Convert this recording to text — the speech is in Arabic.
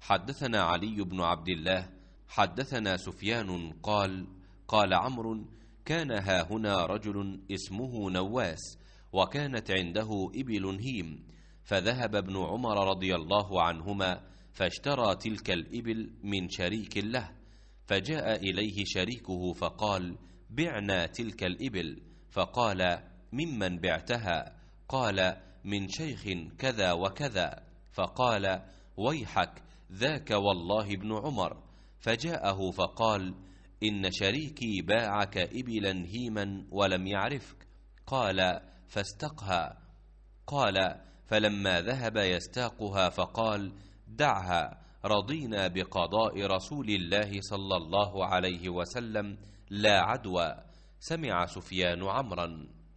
حدثنا علي بن عبد الله حدثنا سفيان قال قال عمرو كان ها هنا رجل اسمه نواس وكانت عنده إبل هيم فذهب ابن عمر رضي الله عنهما فاشترى تلك الإبل من شريك له فجاء إليه شريكه فقال بعنا تلك الإبل فقال ممن بعتها قال من شيخ كذا وكذا فقال ويحك ذاك والله ابن عمر فجاءه فقال إن شريكي باعك إبلا هيما ولم يعرفك قال فاستقها قال فلما ذهب يستاقها فقال دعها رضينا بقضاء رسول الله صلى الله عليه وسلم لا عدوى سمع سفيان عمرا